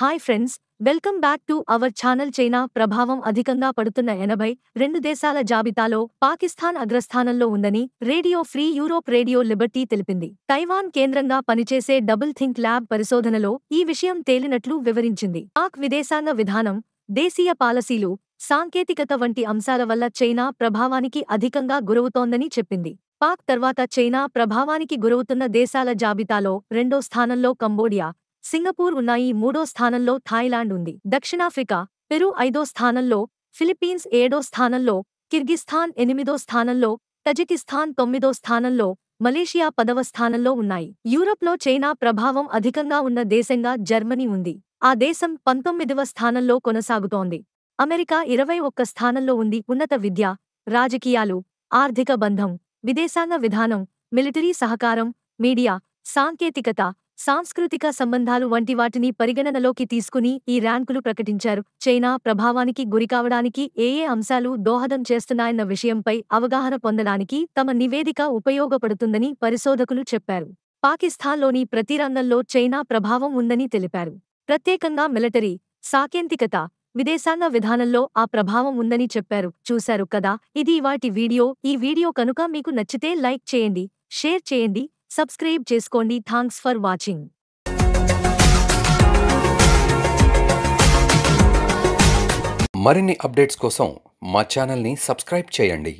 hi friends welcome back to our channel China ప్రభావం అధికంగా పడుతున్న ఎనభై రెండు దేశాల జాబితాలో పాకిస్తాన్ అగ్రస్థానంలో ఉందని radio free Europe radio liberty తెలిపింది తైవాన్ కేంద్రంగా పనిచేసే డబుల్ థింక్ ల్యాబ్ పరిశోధనలో ఈ విషయం తేలినట్లు వివరించింది పాక్ విదేశాంగ విధానం దేశీయ పాలసీలు సాంకేతికత వంటి అంశాల వల్ల చైనా ప్రభావానికి అధికంగా గురవుతోందని చెప్పింది పాక్ తర్వాత చైనా ప్రభావానికి గురవుతున్న దేశాల జాబితాలో రెండో స్థానంలో కంబోడియా సింగపూర్ ఉన్నాయి మూడో స్థానంలో థాయిలాండ్ ఉంది దక్షిణాఫ్రికా పెరు ఐదో స్థానంలో ఫిలిప్పీన్స్ ఏడో స్థానంలో కిర్గిస్థాన్ ఎనిమిదో స్థానంలో తజికిస్థాన్ తొమ్మిదో స్థానంలో మలేషియా పదవ స్థానంలో ఉన్నాయి యూరోప్లో చైనా ప్రభావం అధికంగా ఉన్న దేశంగా జర్మనీ ఉంది ఆ దేశం పంతొమ్మిదవ స్థానంలో కొనసాగుతోంది అమెరికా ఇరవై ఒక్క స్థానంలో ఉంది ఉన్నత విద్య రాజకీయాలు ఆర్థిక బంధం విదేశాంగ విధానం మిలిటరీ సహకారం మీడియా సాంకేతికత సాంస్కృతిక సంబంధాలు వంటి వాటిని పరిగణనలోకి తీసుకుని ఈ ర్యాంకులు ప్రకటించారు చైనా ప్రభావానికి గురికావడానికి ఏ ఏ అంశాలు దోహదం చేస్తున్నాయన్న విషయంపై అవగాహన పొందడానికి తమ నివేదిక ఉపయోగపడుతుందని పరిశోధకులు చెప్పారు పాకిస్తాన్లోని ప్రతి రంగంలో చైనా ప్రభావం ఉందని తెలిపారు ప్రత్యేకంగా మిలటరీ సాకేంతికత విదేశాంగ విధానంలో ఆ ప్రభావం ఉందని చెప్పారు చూశారు కదా ఇది వాటి వీడియో ఈ వీడియో కనుక మీకు నచ్చితే లైక్ చేయండి షేర్ చేయండి సబ్స్క్రైబ్ చేసుకోండి థాంక్స్ ఫర్ వాచింగ్ మరిన్ని అప్డేట్స్ కోసం మా ఛానల్ని సబ్స్క్రైబ్ చేయండి